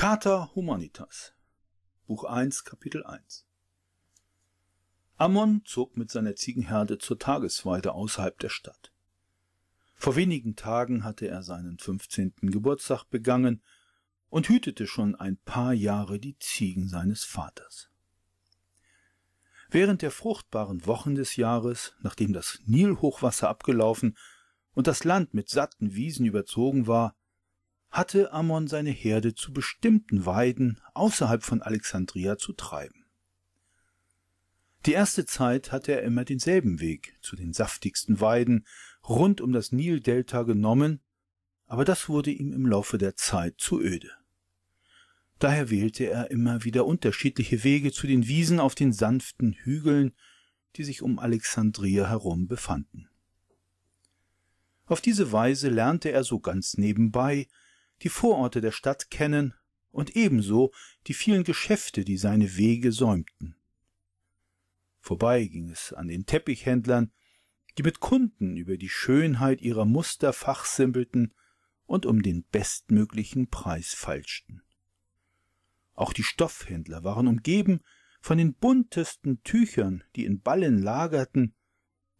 Kater Humanitas Buch 1 Kapitel 1 Ammon zog mit seiner Ziegenherde zur Tagesweide außerhalb der Stadt. Vor wenigen Tagen hatte er seinen 15. Geburtstag begangen und hütete schon ein paar Jahre die Ziegen seines Vaters. Während der fruchtbaren Wochen des Jahres, nachdem das Nilhochwasser abgelaufen und das Land mit satten Wiesen überzogen war, hatte Ammon seine Herde zu bestimmten Weiden außerhalb von Alexandria zu treiben. Die erste Zeit hatte er immer denselben Weg zu den saftigsten Weiden rund um das Nildelta genommen, aber das wurde ihm im Laufe der Zeit zu öde. Daher wählte er immer wieder unterschiedliche Wege zu den Wiesen auf den sanften Hügeln, die sich um Alexandria herum befanden. Auf diese Weise lernte er so ganz nebenbei die vororte der stadt kennen und ebenso die vielen geschäfte die seine wege säumten vorbei ging es an den teppichhändlern die mit kunden über die schönheit ihrer muster fachsimpelten und um den bestmöglichen preis falschten. auch die stoffhändler waren umgeben von den buntesten tüchern die in ballen lagerten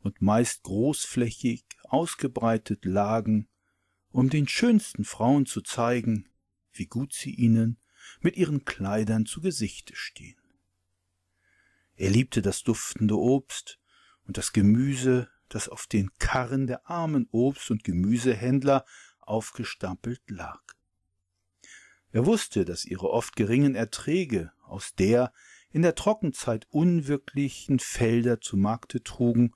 und meist großflächig ausgebreitet lagen um den schönsten Frauen zu zeigen, wie gut sie ihnen mit ihren Kleidern zu Gesichte stehen. Er liebte das duftende Obst und das Gemüse, das auf den Karren der armen Obst- und Gemüsehändler aufgestapelt lag. Er wusste, dass ihre oft geringen Erträge aus der in der Trockenzeit unwirklichen Felder zu Markte trugen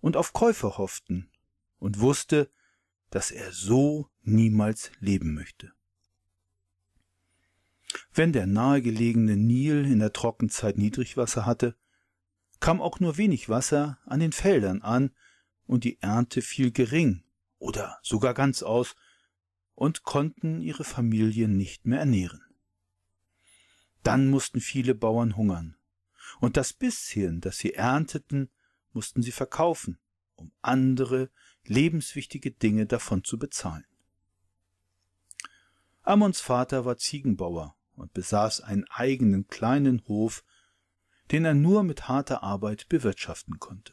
und auf Käufer hofften und wusste, dass er so niemals leben möchte. Wenn der nahegelegene Nil in der Trockenzeit Niedrigwasser hatte, kam auch nur wenig Wasser an den Feldern an und die Ernte fiel gering oder sogar ganz aus und konnten ihre Familien nicht mehr ernähren. Dann mussten viele Bauern hungern und das bisschen, das sie ernteten, mussten sie verkaufen, um andere lebenswichtige Dinge davon zu bezahlen. Ammons Vater war Ziegenbauer und besaß einen eigenen kleinen Hof, den er nur mit harter Arbeit bewirtschaften konnte.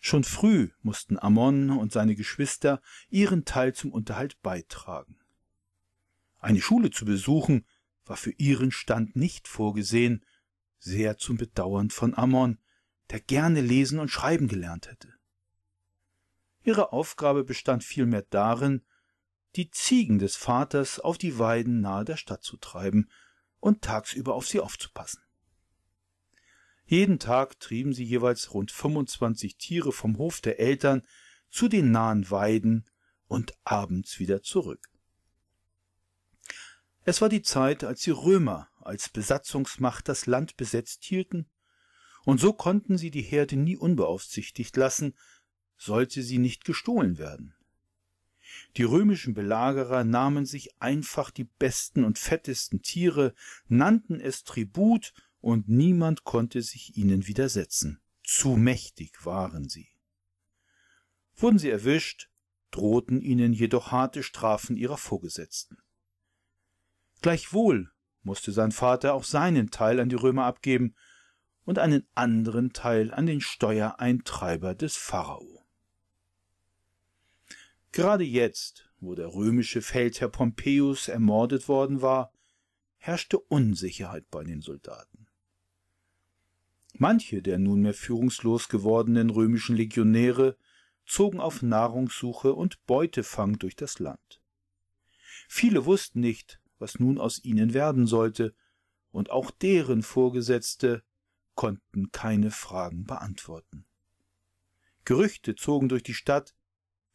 Schon früh mussten Ammon und seine Geschwister ihren Teil zum Unterhalt beitragen. Eine Schule zu besuchen war für ihren Stand nicht vorgesehen, sehr zum Bedauern von Ammon, der gerne lesen und schreiben gelernt hätte ihre aufgabe bestand vielmehr darin die ziegen des vaters auf die weiden nahe der stadt zu treiben und tagsüber auf sie aufzupassen jeden tag trieben sie jeweils rund 25 tiere vom hof der eltern zu den nahen weiden und abends wieder zurück es war die zeit als die römer als besatzungsmacht das land besetzt hielten und so konnten sie die herde nie unbeaufsichtigt lassen sollte sie nicht gestohlen werden. Die römischen Belagerer nahmen sich einfach die besten und fettesten Tiere, nannten es Tribut, und niemand konnte sich ihnen widersetzen. Zu mächtig waren sie. Wurden sie erwischt, drohten ihnen jedoch harte Strafen ihrer Vorgesetzten. Gleichwohl musste sein Vater auch seinen Teil an die Römer abgeben und einen anderen Teil an den Steuereintreiber des Pharao gerade jetzt wo der römische feldherr Pompeius ermordet worden war herrschte unsicherheit bei den soldaten manche der nunmehr führungslos gewordenen römischen legionäre zogen auf nahrungssuche und beutefang durch das land viele wussten nicht was nun aus ihnen werden sollte und auch deren vorgesetzte konnten keine fragen beantworten gerüchte zogen durch die stadt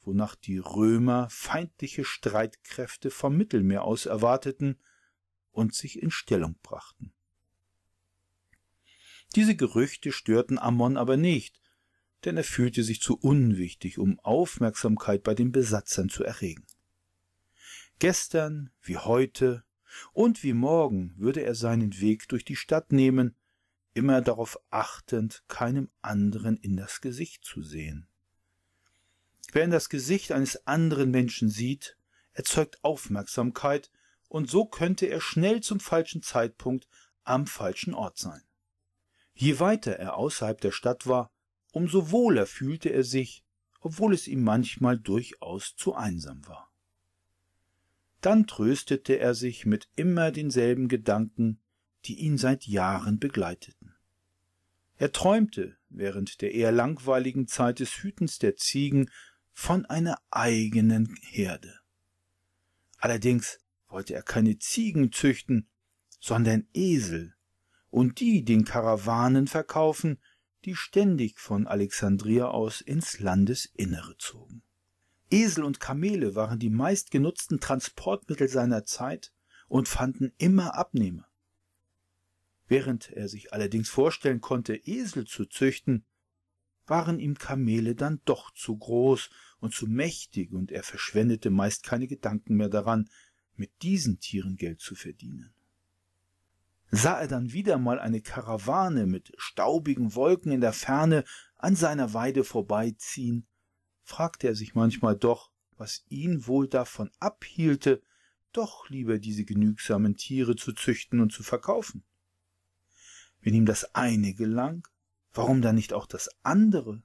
wonach die Römer feindliche Streitkräfte vom Mittelmeer aus erwarteten und sich in Stellung brachten. Diese Gerüchte störten Ammon aber nicht, denn er fühlte sich zu unwichtig, um Aufmerksamkeit bei den Besatzern zu erregen. Gestern wie heute und wie morgen würde er seinen Weg durch die Stadt nehmen, immer darauf achtend, keinem anderen in das Gesicht zu sehen. Wer in das Gesicht eines anderen Menschen sieht, erzeugt Aufmerksamkeit und so könnte er schnell zum falschen Zeitpunkt am falschen Ort sein. Je weiter er außerhalb der Stadt war, umso wohler fühlte er sich, obwohl es ihm manchmal durchaus zu einsam war. Dann tröstete er sich mit immer denselben Gedanken, die ihn seit Jahren begleiteten. Er träumte während der eher langweiligen Zeit des Hütens der Ziegen von einer eigenen Herde. Allerdings wollte er keine Ziegen züchten, sondern Esel und die den Karawanen verkaufen, die ständig von Alexandria aus ins Landesinnere zogen. Esel und Kamele waren die meistgenutzten Transportmittel seiner Zeit und fanden immer Abnehmer. Während er sich allerdings vorstellen konnte, Esel zu züchten, waren ihm kamele dann doch zu groß und zu mächtig und er verschwendete meist keine gedanken mehr daran mit diesen Tieren geld zu verdienen sah er dann wieder mal eine karawane mit staubigen wolken in der ferne an seiner weide vorbeiziehen fragte er sich manchmal doch was ihn wohl davon abhielte doch lieber diese genügsamen Tiere zu züchten und zu verkaufen wenn ihm das eine gelang Warum dann nicht auch das andere?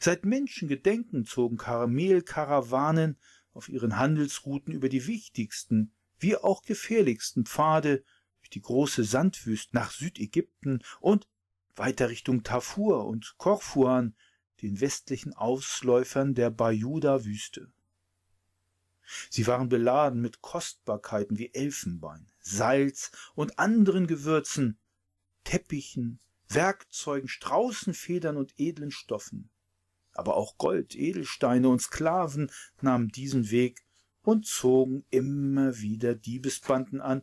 Seit Menschengedenken zogen Karamelkarawanen auf ihren Handelsrouten über die wichtigsten wie auch gefährlichsten Pfade durch die große Sandwüste nach Südägypten und weiter Richtung Tafur und Korfuan, den westlichen Ausläufern der bajuda wüste Sie waren beladen mit Kostbarkeiten wie Elfenbein, Salz und anderen Gewürzen, Teppichen, Werkzeugen, Straußenfedern und edlen Stoffen. Aber auch Gold, Edelsteine und Sklaven nahmen diesen Weg und zogen immer wieder Diebesbanden an,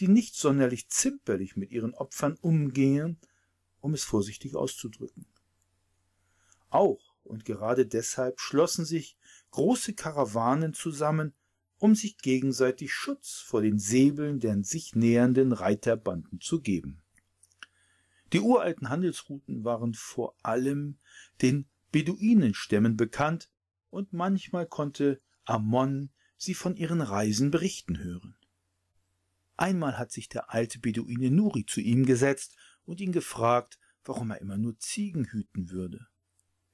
die nicht sonderlich zimperlich mit ihren Opfern umgingen, um es vorsichtig auszudrücken. Auch und gerade deshalb schlossen sich große Karawanen zusammen, um sich gegenseitig Schutz vor den Säbeln der sich nähernden Reiterbanden zu geben. Die uralten Handelsrouten waren vor allem den Beduinenstämmen bekannt und manchmal konnte Amon sie von ihren Reisen berichten hören. Einmal hat sich der alte Beduine Nuri zu ihm gesetzt und ihn gefragt, warum er immer nur Ziegen hüten würde.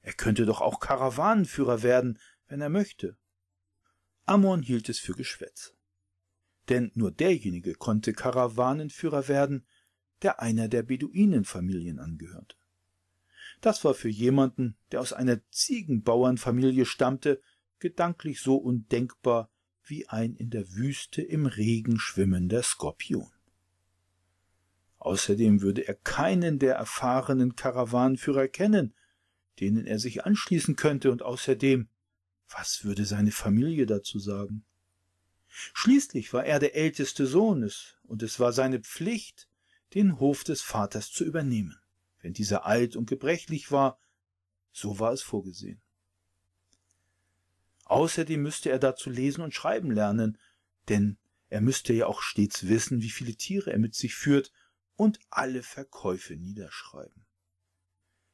Er könnte doch auch Karawanenführer werden, wenn er möchte. Amon hielt es für Geschwätz. Denn nur derjenige konnte Karawanenführer werden, der einer der Beduinenfamilien angehörte. Das war für jemanden, der aus einer Ziegenbauernfamilie stammte, gedanklich so undenkbar wie ein in der Wüste im Regen schwimmender Skorpion. Außerdem würde er keinen der erfahrenen Karawanenführer kennen, denen er sich anschließen könnte, und außerdem, was würde seine Familie dazu sagen? Schließlich war er der älteste Sohnes, und es war seine Pflicht, den Hof des Vaters zu übernehmen, wenn dieser alt und gebrechlich war, so war es vorgesehen. Außerdem müsste er dazu lesen und schreiben lernen, denn er müsste ja auch stets wissen, wie viele Tiere er mit sich führt und alle Verkäufe niederschreiben.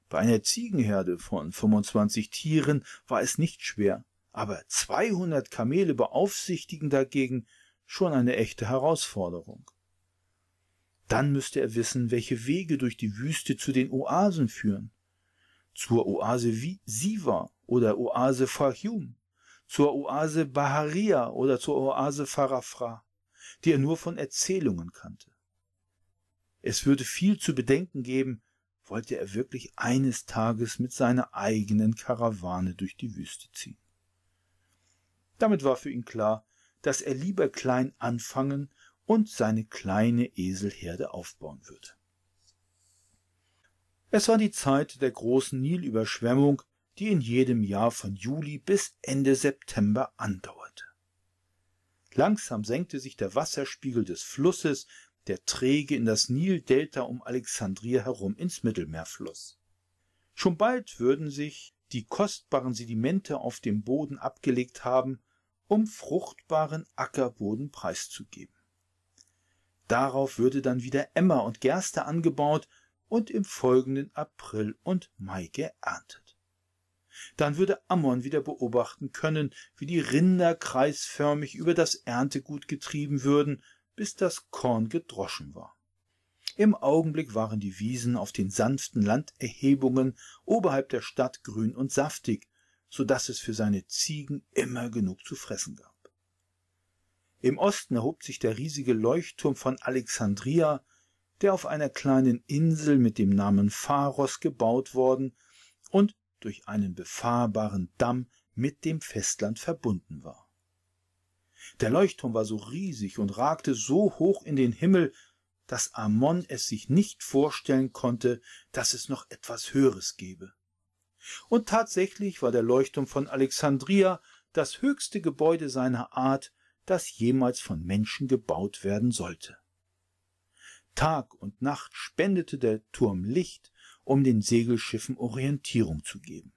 Bei einer Ziegenherde von 25 Tieren war es nicht schwer, aber 200 Kamele beaufsichtigen dagegen schon eine echte Herausforderung. Dann müsste er wissen, welche Wege durch die Wüste zu den Oasen führen. Zur Oase Siva oder Oase Fahjum, zur Oase Baharia oder zur Oase Farafra, die er nur von Erzählungen kannte. Es würde viel zu bedenken geben, wollte er wirklich eines Tages mit seiner eigenen Karawane durch die Wüste ziehen. Damit war für ihn klar, dass er lieber klein anfangen und seine kleine Eselherde aufbauen würde. Es war die Zeit der großen Nilüberschwemmung, die in jedem Jahr von Juli bis Ende September andauerte. Langsam senkte sich der Wasserspiegel des Flusses, der träge in das Nildelta um Alexandria herum ins Mittelmeer floss. Schon bald würden sich die kostbaren Sedimente auf dem Boden abgelegt haben, um fruchtbaren Ackerboden preiszugeben. Darauf würde dann wieder Emmer und Gerste angebaut und im folgenden April und Mai geerntet. Dann würde Ammon wieder beobachten können, wie die Rinder kreisförmig über das Erntegut getrieben würden, bis das Korn gedroschen war. Im Augenblick waren die Wiesen auf den sanften Landerhebungen oberhalb der Stadt grün und saftig, so daß es für seine Ziegen immer genug zu fressen gab im osten erhob sich der riesige leuchtturm von alexandria der auf einer kleinen insel mit dem namen pharos gebaut worden und durch einen befahrbaren damm mit dem festland verbunden war der leuchtturm war so riesig und ragte so hoch in den himmel daß amon es sich nicht vorstellen konnte daß es noch etwas höheres gebe und tatsächlich war der leuchtturm von alexandria das höchste gebäude seiner art das jemals von Menschen gebaut werden sollte. Tag und Nacht spendete der Turm Licht, um den Segelschiffen Orientierung zu geben.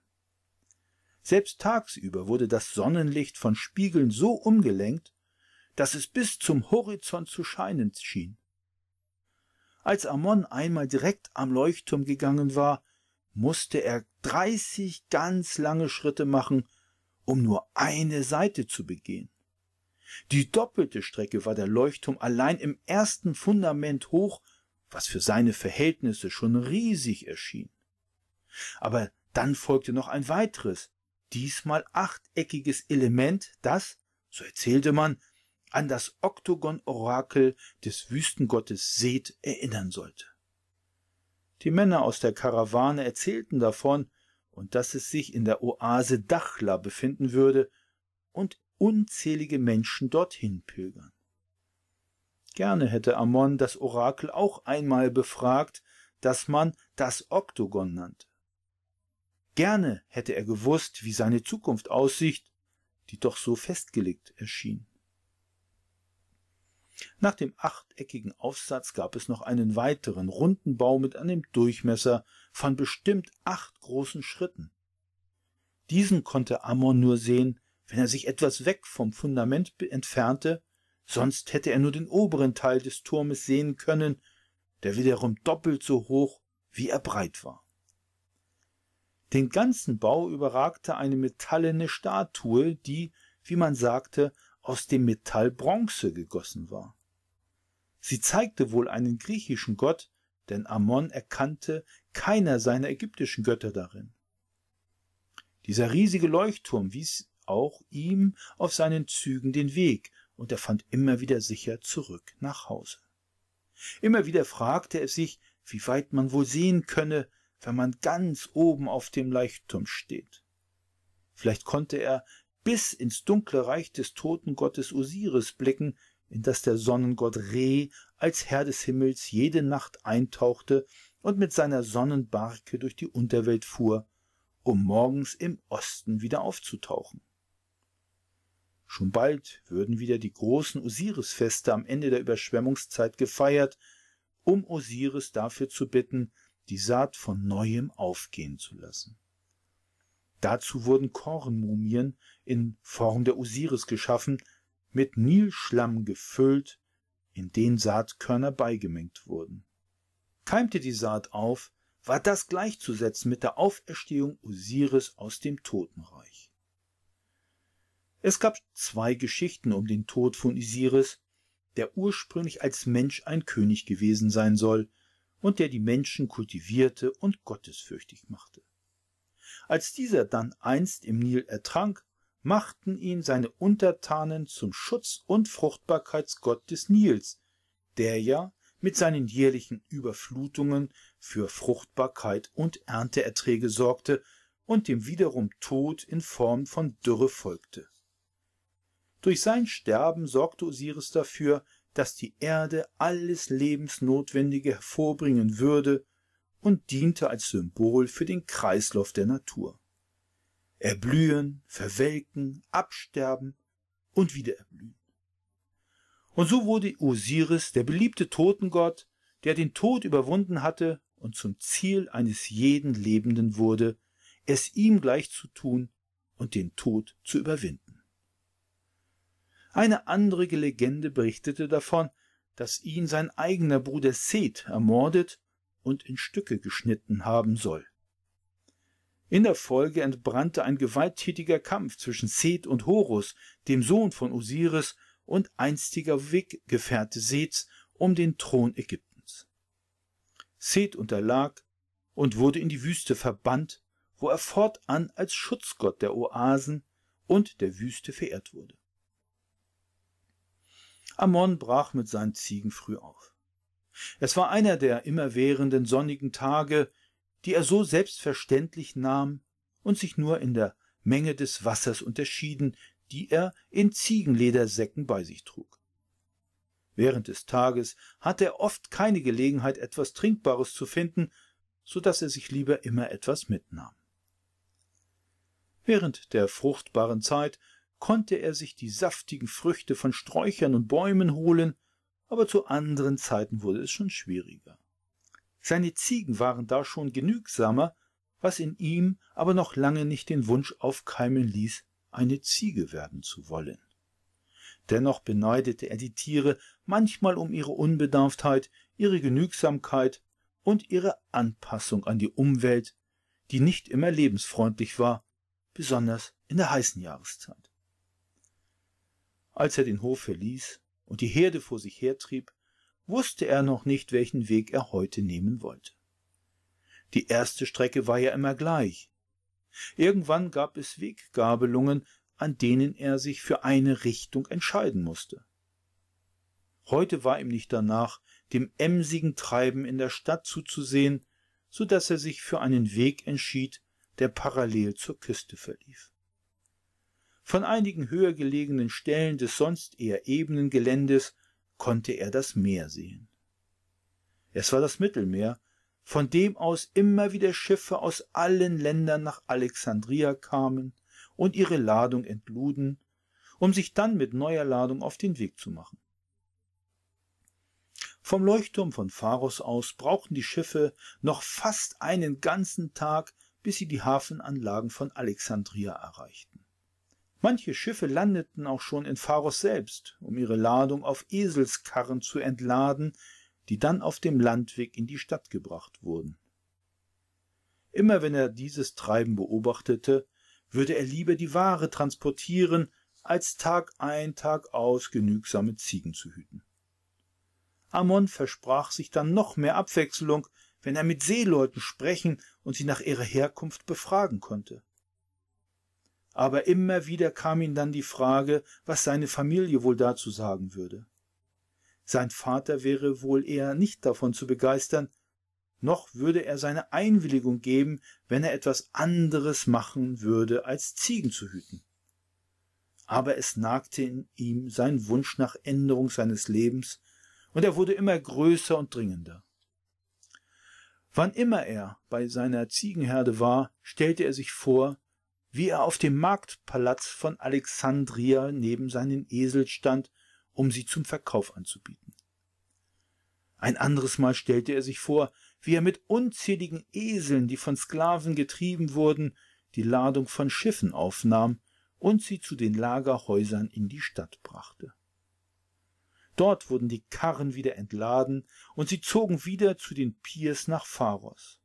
Selbst tagsüber wurde das Sonnenlicht von Spiegeln so umgelenkt, dass es bis zum Horizont zu scheinen schien. Als Amon einmal direkt am Leuchtturm gegangen war, musste er dreißig ganz lange Schritte machen, um nur eine Seite zu begehen die doppelte strecke war der leuchtturm allein im ersten fundament hoch was für seine verhältnisse schon riesig erschien aber dann folgte noch ein weiteres diesmal achteckiges element das so erzählte man an das Oktogon-Orakel des wüstengottes seth erinnern sollte die männer aus der karawane erzählten davon und daß es sich in der oase Dachla befinden würde und unzählige Menschen dorthin pilgern. Gerne hätte Amon das Orakel auch einmal befragt, das man das Oktogon nannte. Gerne hätte er gewusst, wie seine Zukunft aussieht, die doch so festgelegt erschien. Nach dem achteckigen Aufsatz gab es noch einen weiteren runden Bau mit einem Durchmesser von bestimmt acht großen Schritten. Diesen konnte Amon nur sehen, wenn er sich etwas weg vom fundament entfernte sonst hätte er nur den oberen teil des turmes sehen können der wiederum doppelt so hoch wie er breit war den ganzen bau überragte eine metallene statue die wie man sagte aus dem metall bronze gegossen war sie zeigte wohl einen griechischen gott denn Amon erkannte keiner seiner ägyptischen götter darin dieser riesige leuchtturm wies auch ihm auf seinen zügen den weg und er fand immer wieder sicher zurück nach hause immer wieder fragte er sich wie weit man wohl sehen könne wenn man ganz oben auf dem leuchtturm steht vielleicht konnte er bis ins dunkle reich des totengottes osiris blicken in das der sonnengott re als herr des himmels jede nacht eintauchte und mit seiner sonnenbarke durch die unterwelt fuhr um morgens im osten wieder aufzutauchen schon bald würden wieder die großen Osiris-Feste am Ende der Überschwemmungszeit gefeiert, um Osiris dafür zu bitten, die Saat von neuem aufgehen zu lassen. Dazu wurden Kornmumien in Form der Osiris geschaffen, mit Nilschlamm gefüllt, in den Saatkörner beigemengt wurden. Keimte die Saat auf, war das gleichzusetzen mit der Auferstehung Osiris aus dem Totenreich. Es gab zwei Geschichten um den Tod von Isiris, der ursprünglich als Mensch ein König gewesen sein soll und der die Menschen kultivierte und gottesfürchtig machte. Als dieser dann einst im Nil ertrank, machten ihn seine Untertanen zum Schutz- und Fruchtbarkeitsgott des Nils, der ja mit seinen jährlichen Überflutungen für Fruchtbarkeit und Ernteerträge sorgte und dem wiederum Tod in Form von Dürre folgte durch sein sterben sorgte osiris dafür dass die erde alles lebensnotwendige hervorbringen würde und diente als symbol für den kreislauf der natur erblühen verwelken absterben und wieder erblühen und so wurde osiris der beliebte totengott der den tod überwunden hatte und zum ziel eines jeden lebenden wurde es ihm gleichzutun und den tod zu überwinden eine andere Legende berichtete davon, dass ihn sein eigener Bruder Seth ermordet und in Stücke geschnitten haben soll. In der Folge entbrannte ein gewalttätiger Kampf zwischen Seth und Horus, dem Sohn von Osiris und einstiger Weggefährte Seths, um den Thron Ägyptens. Seth unterlag und wurde in die Wüste verbannt, wo er fortan als Schutzgott der Oasen und der Wüste verehrt wurde. Amon brach mit seinen Ziegen früh auf. Es war einer der immerwährenden sonnigen Tage, die er so selbstverständlich nahm und sich nur in der Menge des Wassers unterschieden, die er in Ziegenledersäcken bei sich trug. Während des Tages hatte er oft keine Gelegenheit, etwas Trinkbares zu finden, so daß er sich lieber immer etwas mitnahm. Während der fruchtbaren Zeit konnte er sich die saftigen früchte von sträuchern und bäumen holen aber zu anderen zeiten wurde es schon schwieriger seine ziegen waren da schon genügsamer was in ihm aber noch lange nicht den wunsch aufkeimen ließ eine ziege werden zu wollen dennoch beneidete er die tiere manchmal um ihre unbedarftheit ihre genügsamkeit und ihre anpassung an die umwelt die nicht immer lebensfreundlich war besonders in der heißen jahreszeit als er den hof verließ und die herde vor sich hertrieb wußte er noch nicht welchen weg er heute nehmen wollte die erste strecke war ja immer gleich irgendwann gab es weggabelungen an denen er sich für eine richtung entscheiden mußte heute war ihm nicht danach dem emsigen treiben in der stadt zuzusehen so daß er sich für einen weg entschied der parallel zur küste verlief von einigen höher gelegenen stellen des sonst eher ebenen geländes konnte er das meer sehen es war das mittelmeer von dem aus immer wieder schiffe aus allen ländern nach alexandria kamen und ihre ladung entluden um sich dann mit neuer ladung auf den weg zu machen vom leuchtturm von pharos aus brauchten die schiffe noch fast einen ganzen tag bis sie die hafenanlagen von alexandria erreichten manche schiffe landeten auch schon in pharos selbst um ihre ladung auf eselskarren zu entladen die dann auf dem landweg in die stadt gebracht wurden immer wenn er dieses treiben beobachtete würde er lieber die ware transportieren als tag ein tag aus genügsame ziegen zu hüten amon versprach sich dann noch mehr Abwechslung, wenn er mit seeleuten sprechen und sie nach ihrer herkunft befragen konnte aber immer wieder kam ihm dann die Frage, was seine Familie wohl dazu sagen würde. Sein Vater wäre wohl eher nicht davon zu begeistern, noch würde er seine Einwilligung geben, wenn er etwas anderes machen würde, als Ziegen zu hüten. Aber es nagte in ihm sein Wunsch nach Änderung seines Lebens, und er wurde immer größer und dringender. Wann immer er bei seiner Ziegenherde war, stellte er sich vor, wie er auf dem Marktpalatz von Alexandria neben seinen Esel stand, um sie zum Verkauf anzubieten. Ein anderes Mal stellte er sich vor, wie er mit unzähligen Eseln, die von Sklaven getrieben wurden, die Ladung von Schiffen aufnahm und sie zu den Lagerhäusern in die Stadt brachte. Dort wurden die Karren wieder entladen und sie zogen wieder zu den Piers nach Pharos.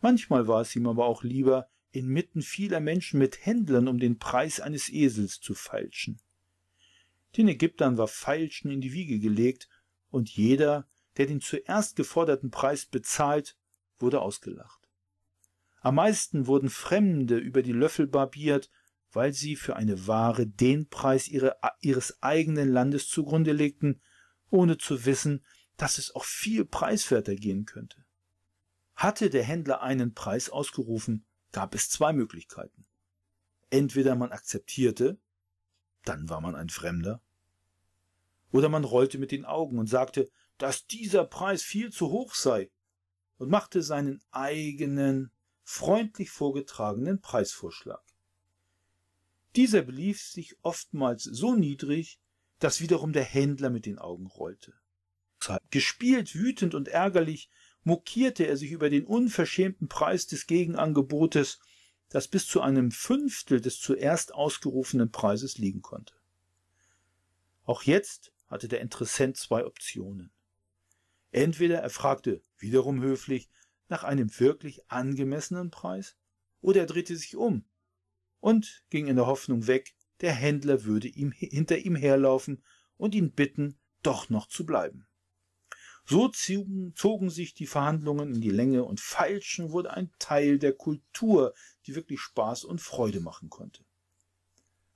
Manchmal war es ihm aber auch lieber, inmitten vieler Menschen mit Händlern um den Preis eines Esels zu feilschen. Den Ägyptern war Feilschen in die Wiege gelegt, und jeder, der den zuerst geforderten Preis bezahlt, wurde ausgelacht. Am meisten wurden Fremde über die Löffel barbiert, weil sie für eine Ware den Preis ihre, ihres eigenen Landes zugrunde legten, ohne zu wissen, dass es auch viel preiswerter gehen könnte. Hatte der Händler einen Preis ausgerufen, gab es zwei Möglichkeiten. Entweder man akzeptierte, dann war man ein Fremder, oder man rollte mit den Augen und sagte, dass dieser Preis viel zu hoch sei und machte seinen eigenen, freundlich vorgetragenen Preisvorschlag. Dieser belief sich oftmals so niedrig, dass wiederum der Händler mit den Augen rollte. Gespielt, wütend und ärgerlich mokierte er sich über den unverschämten Preis des Gegenangebotes, das bis zu einem Fünftel des zuerst ausgerufenen Preises liegen konnte. Auch jetzt hatte der Interessent zwei Optionen. Entweder er fragte, wiederum höflich, nach einem wirklich angemessenen Preis, oder er drehte sich um und ging in der Hoffnung weg, der Händler würde ihm hinter ihm herlaufen und ihn bitten, doch noch zu bleiben so zogen, zogen sich die Verhandlungen in die Länge und Feilschen wurde ein Teil der Kultur, die wirklich Spaß und Freude machen konnte.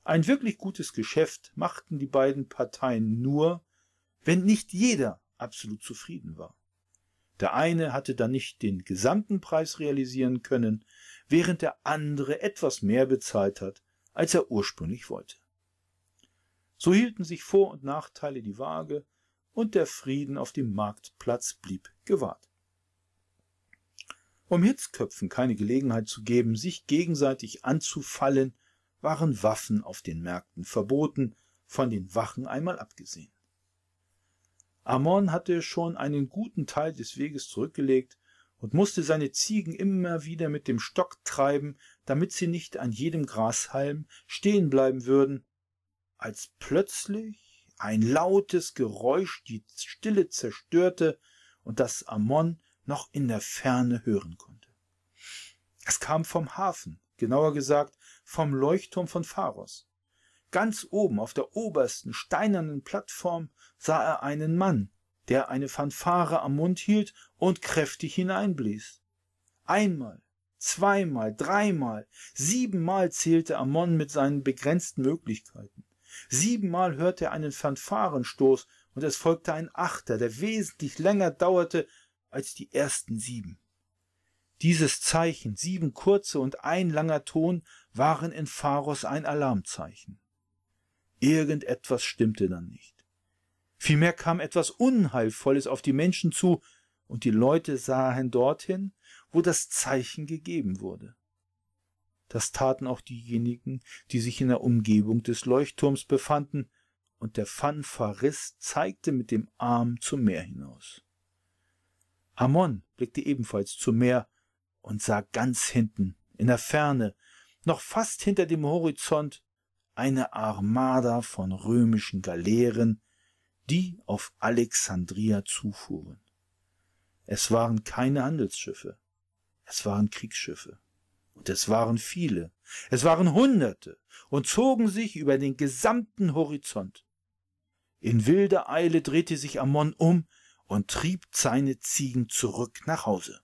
Ein wirklich gutes Geschäft machten die beiden Parteien nur, wenn nicht jeder absolut zufrieden war. Der eine hatte dann nicht den gesamten Preis realisieren können, während der andere etwas mehr bezahlt hat, als er ursprünglich wollte. So hielten sich Vor- und Nachteile die Waage, und der Frieden auf dem Marktplatz blieb gewahrt. Um Hitzköpfen keine Gelegenheit zu geben, sich gegenseitig anzufallen, waren Waffen auf den Märkten verboten, von den Wachen einmal abgesehen. Amon hatte schon einen guten Teil des Weges zurückgelegt und musste seine Ziegen immer wieder mit dem Stock treiben, damit sie nicht an jedem Grashalm stehen bleiben würden, als plötzlich ein lautes geräusch die stille zerstörte und das amon noch in der ferne hören konnte es kam vom hafen genauer gesagt vom leuchtturm von pharos ganz oben auf der obersten steinernen plattform sah er einen mann der eine fanfare am mund hielt und kräftig hineinblies einmal zweimal dreimal siebenmal zählte amon mit seinen begrenzten möglichkeiten siebenmal hörte er einen fanfarenstoß und es folgte ein achter der wesentlich länger dauerte als die ersten sieben dieses zeichen sieben kurze und ein langer ton waren in pharos ein alarmzeichen Irgendetwas stimmte dann nicht vielmehr kam etwas unheilvolles auf die menschen zu und die leute sahen dorthin wo das zeichen gegeben wurde das taten auch diejenigen, die sich in der Umgebung des Leuchtturms befanden, und der Fanfarist zeigte mit dem Arm zum Meer hinaus. Amon blickte ebenfalls zum Meer und sah ganz hinten, in der Ferne, noch fast hinter dem Horizont, eine Armada von römischen Galeeren, die auf Alexandria zufuhren. Es waren keine Handelsschiffe, es waren Kriegsschiffe und es waren viele, es waren Hunderte und zogen sich über den gesamten Horizont. In wilder Eile drehte sich Amon um und trieb seine Ziegen zurück nach Hause.